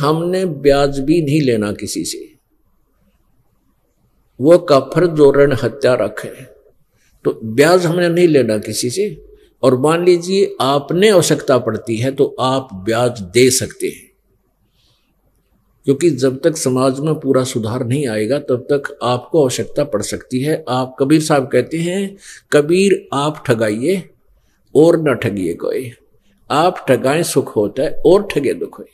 हमने ब्याज भी नहीं लेना किसी से वो काफर जो ऋण हत्या रखे तो ब्याज हमने नहीं लेना किसी से और मान लीजिए आपने आवश्यकता पड़ती है तो आप ब्याज दे सकते हैं क्योंकि जब तक समाज में पूरा सुधार नहीं आएगा तब तक आपको आवश्यकता पड़ सकती है आप कबीर साहब कहते हैं कबीर आप ठगाइए और न ठगिए कोई आप ठगाएं सुख होता है और ठगे दुख है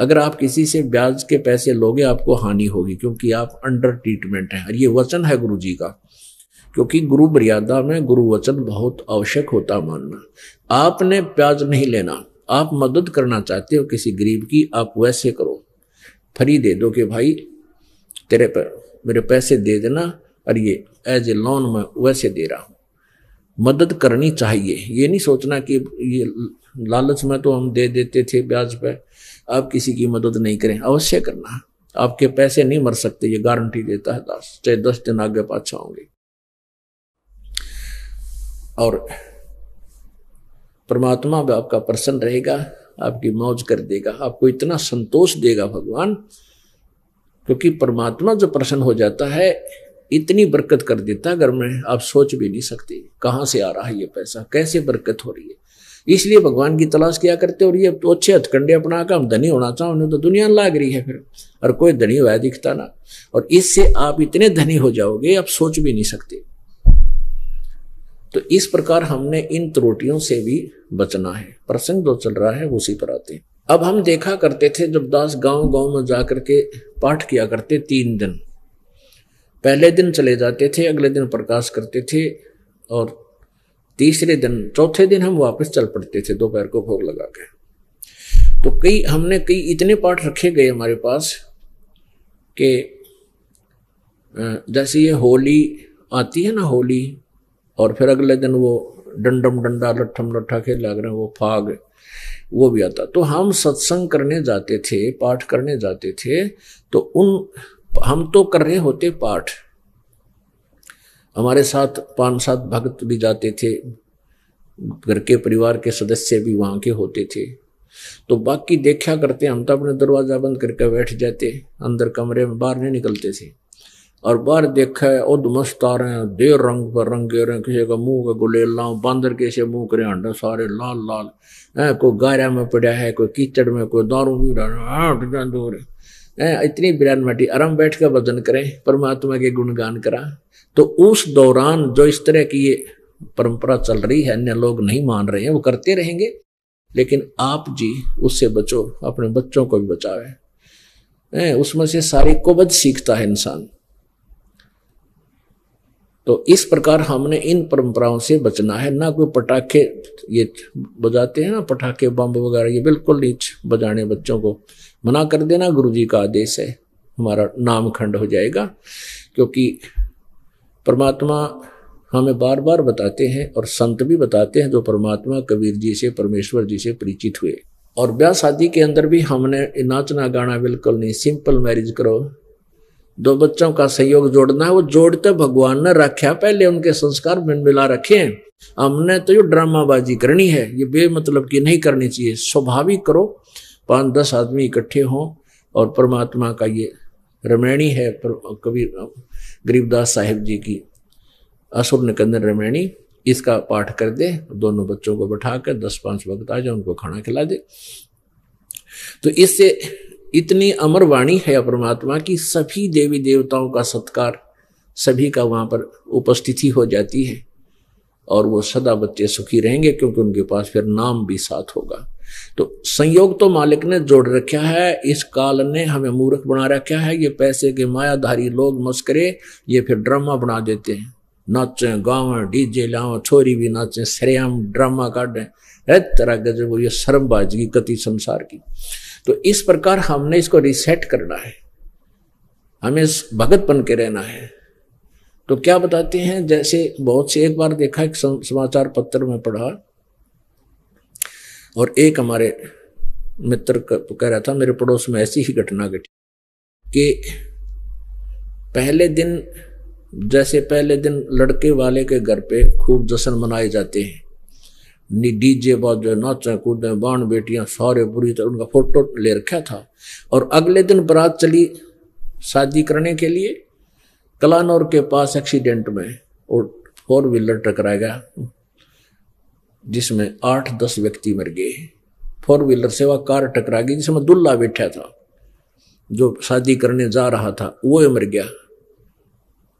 अगर आप किसी से ब्याज के पैसे लोगे आपको हानि होगी क्योंकि आप अंडर ट्रीटमेंट हैं और ये वचन है गुरु जी का क्योंकि गुरु मर्यादा में गुरु वचन बहुत आवश्यक होता मानना आपने प्याज नहीं लेना आप मदद करना चाहते हो किसी गरीब की आप वैसे करो फ्री दे दो कि भाई तेरे पर मेरे पैसे दे देना और ये एज ए लोन मैं वैसे दे रहा हूँ मदद करनी चाहिए ये नहीं सोचना कि ये लालच में तो हम दे देते थे ब्याज पर आप किसी की मदद नहीं करें अवश्य करना आपके पैसे नहीं मर सकते ये गारंटी देता है दास चाहे दस दिन आगे पाछा होंगे और परमात्मा भी आपका प्रसन्न रहेगा आपकी मौज कर देगा आपको इतना संतोष देगा भगवान क्योंकि परमात्मा जो प्रसन्न हो जाता है इतनी बरकत कर देता अगर मैं आप सोच भी नहीं सकते कहाँ से आ रहा है ये पैसा कैसे बरकत हो रही है इसलिए भगवान की तलाश किया करते और ये तो अच्छे हथकंडे अपना का हम धनी होना चाहो उन्हें तो दुनिया लाग रही है फिर और कोई धनी हुआ दिखता ना और इससे आप इतने धनी हो जाओगे आप सोच भी नहीं सकते तो इस प्रकार हमने इन त्रुटियों से भी बचना है प्रसंग जो चल रहा है उसी पर आते हैं अब हम देखा करते थे जब दास गांव गांव में जाकर के पाठ किया करते तीन दिन पहले दिन चले जाते थे अगले दिन प्रकाश करते थे और तीसरे दिन चौथे दिन हम वापस चल पड़ते थे दोपहर को भोग लगा के तो कई हमने कई इतने पाठ रखे गए हमारे पास कि जैसे ये होली आती है ना होली और फिर अगले दिन वो डंडम डंडा लट्ठम लट्ठा खेला रहे वो फाग वो भी आता तो हम सत्संग करने जाते थे पाठ करने जाते थे तो उन हम तो कर रहे होते पाठ हमारे साथ पांच सात भक्त भी जाते थे घर के परिवार के सदस्य भी वहां के होते थे तो बाकी देखा करते हम तो अपने दरवाज़ा बंद करके बैठ जाते अंदर कमरे में बाहर नहीं निकलते थे और बाहर देखा है उद मस्त आ रहे हैं देर रंग पर रंग रहे हैं किसी का मुंह का गुले बांदर के कैसे मुंह करे हंडा सारे लाल लाल है कोई गारा में पड़ा है कोई कीचड़ में कोई दारू भी दूर है इतनी माटी आराम बैठ कर भजन करें परमात्मा के गुणगान करा तो उस दौरान जो इस तरह की ये परंपरा चल रही है अन्य लोग नहीं मान रहे हैं वो करते रहेंगे लेकिन आप जी उससे बचो अपने बच्चों को भी बचावे उसमें से सारी कोबज सीखता है इंसान तो इस प्रकार हमने इन परंपराओं से बचना है ना कोई पटाखे ये बजाते हैं ना पटाखे बम वगैरह ये बिल्कुल नीच बजाने बच्चों को मना कर देना गुरु जी का आदेश है हमारा नाम खंड हो जाएगा क्योंकि परमात्मा हमें बार बार बताते हैं और संत भी बताते हैं जो परमात्मा कबीर जी से परमेश्वर जी से परिचित हुए और ब्याह शादी के अंदर भी हमने नाचना गाना बिल्कुल नहीं सिंपल मैरिज करो दो बच्चों का सहयोग जोड़ना है वो जोड़ते भगवान ने रखा पहले उनके संस्कार मिल मिला रखे हैं हमने तो ये ड्रामाबाजी करनी है ये बेमतलब की नहीं करनी चाहिए स्वाभाविक करो पांच दस आदमी इकट्ठे हों और परमात्मा का ये रमैणी है कबीर गरीबदास साहिब जी की असुर निकंदन रमैणी इसका पाठ कर दे दोनों बच्चों को बैठा कर दस पांच वक्त आ जाए उनको खाना खिला दे तो इससे इतनी अमर वाणी है परमात्मा की सभी देवी देवताओं का सत्कार सभी का वहां पर उपस्थिति हो जाती है और वो सदा बच्चे सुखी रहेंगे क्योंकि उनके पास फिर नाम भी साथ होगा तो संयोग तो मालिक ने जोड़ रखा है इस काल ने हमें मूर्ख बना रखा है ये पैसे के मायाधारी लोग मस्करे ये फिर ड्रामा बना देते हैं नाचे गाँव डीजे लाओ छोरी भी नाचे सरेआम ड्रामा काटे है तरह गजब ये शर्मबाजगी कति संसार की तो इस प्रकार हमने इसको रिसेट करना है हमें भगत बन के रहना है तो क्या बताते हैं जैसे बहुत से एक बार देखा एक समाचार पत्र में पढ़ा और एक हमारे मित्र कह रहा था मेरे पड़ोस में ऐसी ही घटना घटी कि पहले दिन जैसे पहले दिन लड़के वाले के घर पे खूब जश्न मनाए जाते हैं डीजे बाजे नाचा कूदे बाण बेटियां सारे बुरी तरह उनका फोटो ले रखा था और अगले दिन बारात चली शादी करने के लिए कलानौर के पास एक्सीडेंट में और फोर व्हीलर टकरा गया जिसमें आठ दस व्यक्ति मर गए फोर व्हीलर से वह कार टकरा गई जिसमें दुल्ला बैठा था जो शादी करने जा रहा था वो मर गया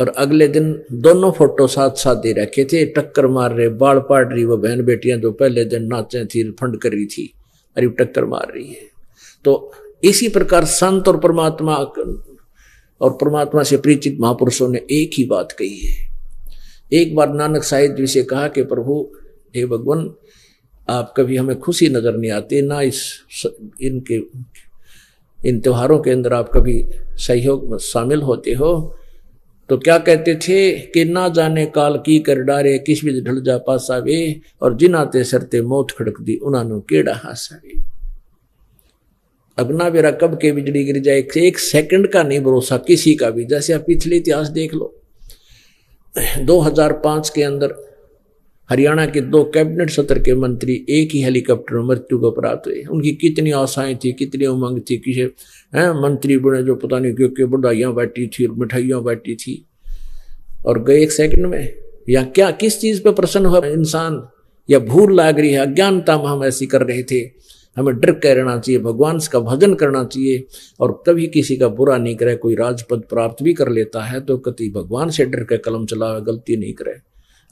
और अगले दिन दोनों फोटो साथ साथ ही रखे थे टक्कर मार रहे बाल पाट रही वो बहन बेटियां जो तो पहले दिन नाचे थी फंड कर रही थी अरे टक्कर मार रही है तो इसी प्रकार संत और परमात्मा और परमात्मा से परिचित महापुरुषों ने एक ही बात कही है एक बार नानक साहिब जी से कहा कि प्रभु हे भगवान आप कभी हमें खुशी नजर नहीं आती ना इस इनके इन त्योहारों के अंदर आप कभी सहयोग में शामिल होते हो तो क्या कहते थे कि ना जाने काल की कर डारे किस भी ढल जा पासा वे और जिनाते ते सरते मौत खड़क दी उन्होंने केड़ा हासा वे अपना बेरा कब के बिजली गिर जाए एक सेकंड का नहीं भरोसा किसी का भी जैसे आप पिछले इतिहास देख लो 2005 के अंदर हरियाणा के दो कैबिनेट सत्र के मंत्री एक ही हेलीकॉप्टर में मृत्यु को प्राप्त हुए उनकी कितनी आशाएं थी कितनी उमंग थी किसे हैं मंत्री बने जो पता नहीं क्यों क्यों बढ़ाइयाँ बैठी थी और मिठाइयाँ बैठी थी और गए एक सेकंड में या क्या किस चीज़ पे प्रसन्न हुआ इंसान या भूल लाग रही है अज्ञानता में हम ऐसी कर रहे थे हमें डर के रहना चाहिए भगवान का भजन करना चाहिए और कभी किसी का बुरा नहीं करे कोई राजपद प्राप्त भी कर लेता है तो कति भगवान से डर के कलम चलावे गलती नहीं करे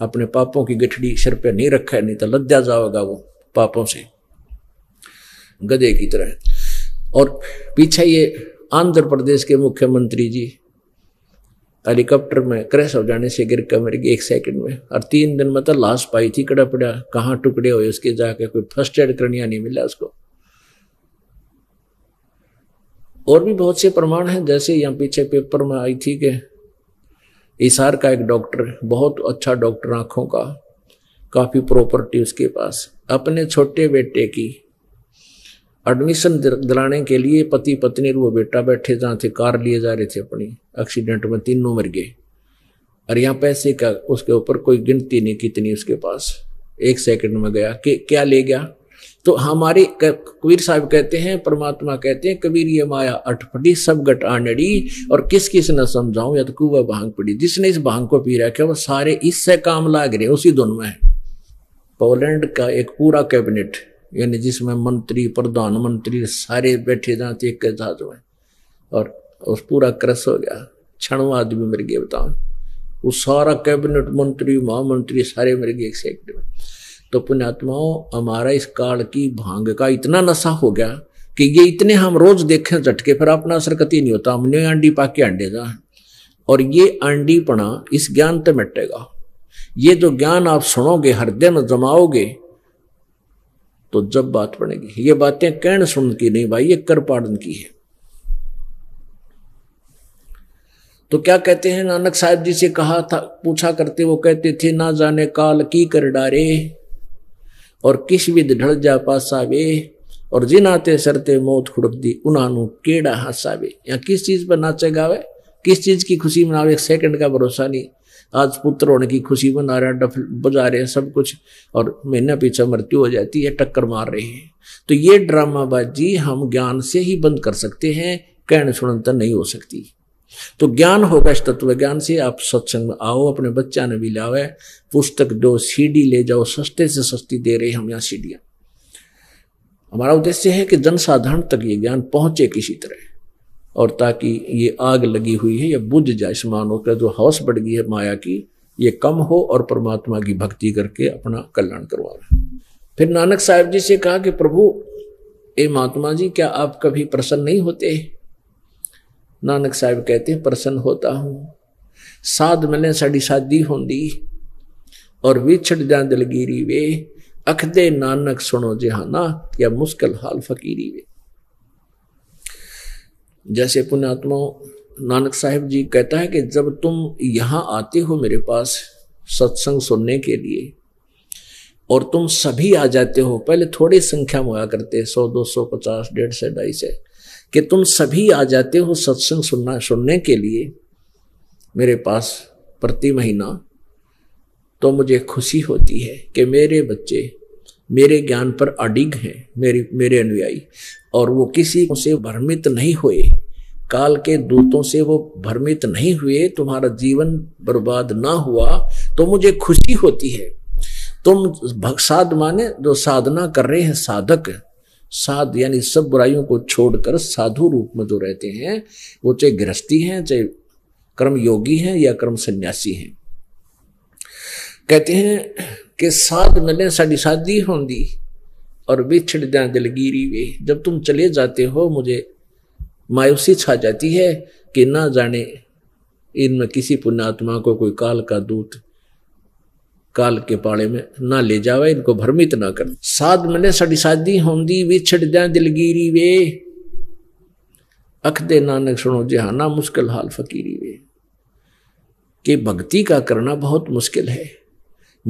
अपने पापों की गठड़ी सिर पर नहीं रखा है नहीं तो लद्दा जाओगा वो पापों से गधे की तरह और पीछे ये आंध्र प्रदेश के मुख्यमंत्री जी हेलीकॉप्टर में क्रैश हो जाने से गिर कर मेरे एक सेकंड में और तीन दिन में तो लाश पाई थी कड़ा पड़ा कहाँ टुकड़े हुए उसके जाके कोई फर्स्ट एड करनिया नहीं मिला उसको और भी बहुत से प्रमाण हैं जैसे यहाँ पीछे पेपर में आई थी कि एसआर का एक डॉक्टर बहुत अच्छा डॉक्टर आँखों का काफ़ी प्रॉपर्टी उसके पास अपने छोटे बेटे की एडमिशन दिलाने के लिए पति पत्नी वो बेटा बैठे जहाँ थे कार लिए जा रहे थे अपनी एक्सीडेंट में तीनों मर गए और यहाँ पैसे का उसके ऊपर कोई गिनती नहीं कितनी उसके पास एक सेकंड में गया कि क्या ले गया तो हमारे कबीर साहब कहते हैं परमात्मा कहते हैं कबीर ये माया अटपटी सब गट आनड़ी और किस किस न समझाऊं या तो कुआ भांग पड़ी जिसने इस भांग को पी रखा वो सारे इससे काम लाग रहे उसी दोनों में पोलैंड का एक पूरा कैबिनेट यानी जिसमें मंत्री प्रधानमंत्री सारे बैठे जाते एक जहाज में और उस पूरा क्रस हो गया क्षणवा आदमी मर गए बताओ वो सारा कैबिनेट मंत्री महामंत्री सारे मर गए एक सेकंड में तो पुण्यात्माओं हमारा इस काल की भांग का इतना नशा हो गया कि ये इतने हम रोज देखें झटके पर अपना असर कति नहीं होता हमने अंडी पाके अंडे जा और ये अंडी पना इस ज्ञान तो मिटेगा ये जो ज्ञान आप सुनोगे हर दिन जमाओगे तो जब बात पड़ेगी ये बातें कहन सुन की नहीं भाई ये कर पाड़न की है तो क्या कहते हैं नानक साहब जी से कहा था पूछा करते वो कहते थे ना जाने काल की कर डारे और किस विद ढल जा पासावे और जिन आते सरते मौत खुड़क दी उन्हों केड़ा वे या किस चीज़ पर नाचे गावे किस चीज़ की खुशी मनावे एक सेकंड का भरोसा नहीं आज पुत्र होने की खुशी मना रहे डफ बजा रहे हैं सब कुछ और महीना पीछे मृत्यु हो जाती है टक्कर मार रहे हैं तो ये ड्रामाबाजी हम ज्ञान से ही बंद कर सकते हैं कहने सुनता तो नहीं हो सकती तो ज्ञान होगा इस तत्व ज्ञान से आप सत्संग में आओ अपने बच्चा ने भी लावे पुस्तक दो सीडी ले जाओ सस्ते से सस्ती दे रहे हम यहाँ सीडियाँ हमारा उद्देश्य है कि जनसाधारण तक ये ज्ञान पहुंचे किसी तरह और ताकि ये आग लगी हुई है या बुझ जाए इस मानव का जो हौस बढ़ गई है माया की ये कम हो और परमात्मा की भक्ति करके अपना कल्याण करवा फिर नानक साहब जी से कहा कि प्रभु ए महात्मा जी क्या आप कभी प्रसन्न नहीं होते ਨਾਨਕ ਸਾਹਿਬ ਕਹਤੇ ਪ੍ਰਸੰਨ ਹੋਤਾ ਹੂੰ ਸਾਧ ਮਿਲੇ ਸਾਡੀ ਸਾਦੀ ਹੁੰਦੀ ਔਰ ਵਿਛੜ जा दिलगीरी वे अखदे नानक सुनो ਜਹਾਨਾ या मुश्किल हाल फकीरी वे जैसे पुण्यात्मा नानक साहब जी कहता है कि जब तुम यहाँ आते हो मेरे पास सत्संग सुनने के लिए और तुम सभी आ जाते हो पहले थोड़ी संख्या में आया करते सौ दो सौ पचास डेढ़ सौ ढाई से कि तुम सभी आ जाते हो सत्संग सुनना सुनने के लिए मेरे पास प्रति महीना तो मुझे खुशी होती है कि मेरे बच्चे मेरे ज्ञान पर अडिग हैं मेरी मेरे अनुयायी और वो किसी से भ्रमित नहीं हुए काल के दूतों से वो भ्रमित नहीं हुए तुम्हारा जीवन बर्बाद ना हुआ तो मुझे खुशी होती है तुम भक्साद माने जो साधना कर रहे हैं साधक साध यानी सब बुराइयों को छोड़कर साधु रूप में जो रहते हैं वो चाहे गृहस्थी हैं चाहे कर्म योगी हैं या कर्म सन्यासी हैं कहते हैं कि साध मिले साड़ी शादी होंगी और बिछड़ जा दिलगिरी वे जब तुम चले जाते हो मुझे मायूसी छा जाती है कि ना जाने इनमें किसी पुण्यात्मा को कोई काल का दूत काल के पाले में ना ले जावे इनको भ्रमित ना कर साध मने साड़ी सादी होंदी विछड़ जाए दिलगिरी वे अख दे नानक सुनो जहाना मुश्किल हाल फकीरी वे कि भक्ति का करना बहुत मुश्किल है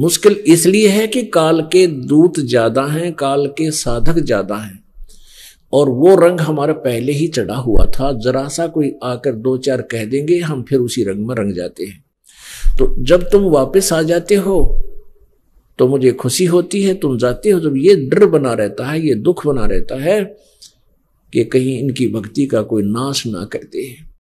मुश्किल इसलिए है कि काल के दूत ज्यादा हैं काल के साधक ज्यादा हैं और वो रंग हमारा पहले ही चढ़ा हुआ था जरा सा कोई आकर दो चार कह देंगे हम फिर उसी रंग में रंग जाते हैं तो जब तुम वापस आ जाते हो तो मुझे खुशी होती है तुम जाते हो जब ये डर बना रहता है ये दुख बना रहता है कि कहीं इनकी भक्ति का कोई नाश ना कर दे